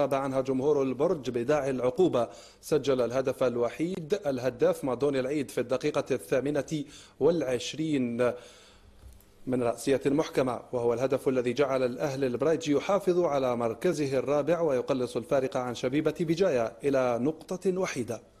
غاب عنها جمهور البرج بداعي العقوبة سجل الهدف الوحيد الهداف مادوني العيد في الدقيقة الثامنة والعشرين من رأسية محكمة وهو الهدف الذي جعل الأهل البرج يحافظ على مركزه الرابع ويقلص الفارق عن شبيبة بجاية إلى نقطة وحيدة